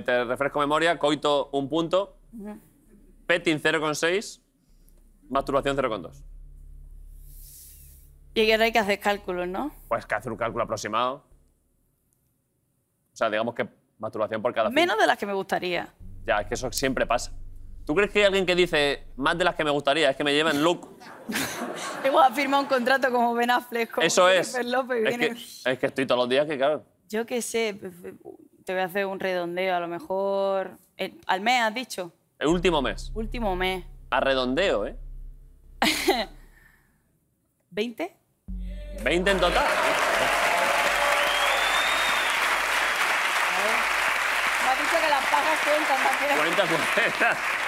te refresco memoria. Coito, un punto. Petting, 0,6. Masturbación, 0,2. Y que ahora hay que hacer cálculos, ¿no? Pues que hacer un cálculo aproximado. O sea, digamos que masturbación por cada... Menos de las que me gustaría. Ya, es que eso siempre pasa. ¿Tú crees que hay alguien que dice más de las que me gustaría? Es que me llevan look. Igual firma un contrato como Ben Affleck. como Eso es. López Es que, es que estoy todos los días que, claro. Yo qué sé, te voy a hacer un redondeo, a lo mejor... Eh, ¿Al mes has dicho? El último mes. Último mes. A redondeo, ¿eh? ¿20? 20 en total. ¿eh? Me has dicho que las pagas cuentan también. 40.